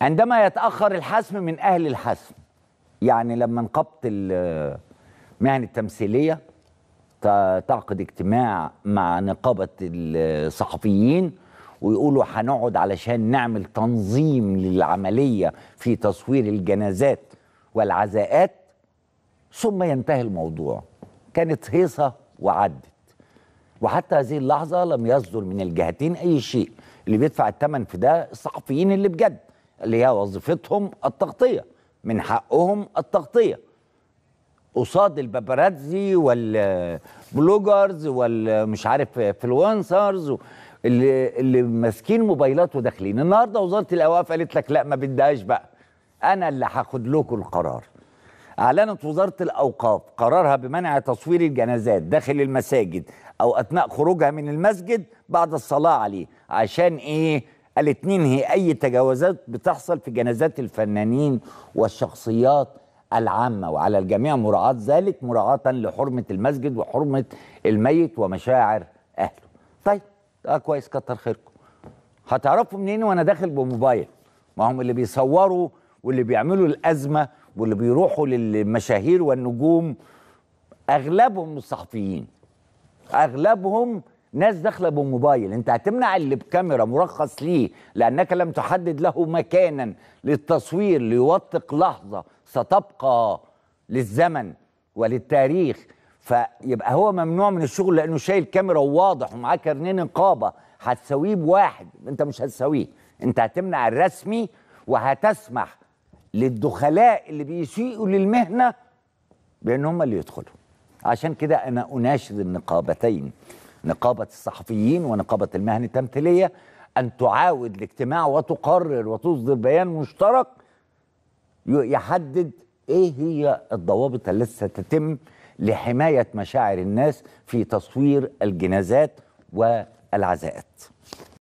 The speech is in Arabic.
عندما يتأخر الحسم من أهل الحسم يعني لما نقبت المهن التمثيلية تعقد اجتماع مع نقابة الصحفيين ويقولوا هنقعد علشان نعمل تنظيم للعملية في تصوير الجنازات والعزاءات ثم ينتهي الموضوع كانت هيصة وعدت وحتى هذه اللحظة لم يصدر من الجهتين أي شيء اللي بيدفع الثمن في ده الصحفيين اللي بجد اللي هي وظيفتهم التغطيه من حقهم التغطيه قصاد الباباراتزي والبلوجرز والمش عارف انفلونسرز اللي اللي ماسكين موبايلات وداخلين النهارده وزاره الاوقاف قالت لك لا ما بدهاش بقى انا اللي هاخد لكم القرار اعلنت وزاره الاوقاف قرارها بمنع تصوير الجنازات داخل المساجد او اثناء خروجها من المسجد بعد الصلاه عليه عشان ايه الاثنين هي أي تجاوزات بتحصل في جنازات الفنانين والشخصيات العامة وعلى الجميع مراعاة ذلك مراعاة لحرمة المسجد وحرمة الميت ومشاعر أهله طيب آه كويس كتر خيركم هتعرفوا منين وأنا داخل بموبايل ما هم اللي بيصوروا واللي بيعملوا الأزمة واللي بيروحوا للمشاهير والنجوم أغلبهم الصحفيين أغلبهم ناس داخله بموبايل انت هتمنع اللي بكاميرا مرخص ليه لانك لم تحدد له مكانا للتصوير ليوثق لحظه ستبقى للزمن وللتاريخ فيبقى هو ممنوع من الشغل لانه شايل كاميرا وواضح ومعاه كرنين نقابه هتساويه بواحد انت مش هتساويه انت هتمنع الرسمي وهتسمح للدخلاء اللي بيسيئوا للمهنه بان هم اللي يدخلوا عشان كده انا اناشد النقابتين نقابه الصحفيين ونقابه المهن التمثيليه ان تعاود الاجتماع وتقرر وتصدر بيان مشترك يحدد ايه هي الضوابط التي ستتم لحمايه مشاعر الناس في تصوير الجنازات والعزاءات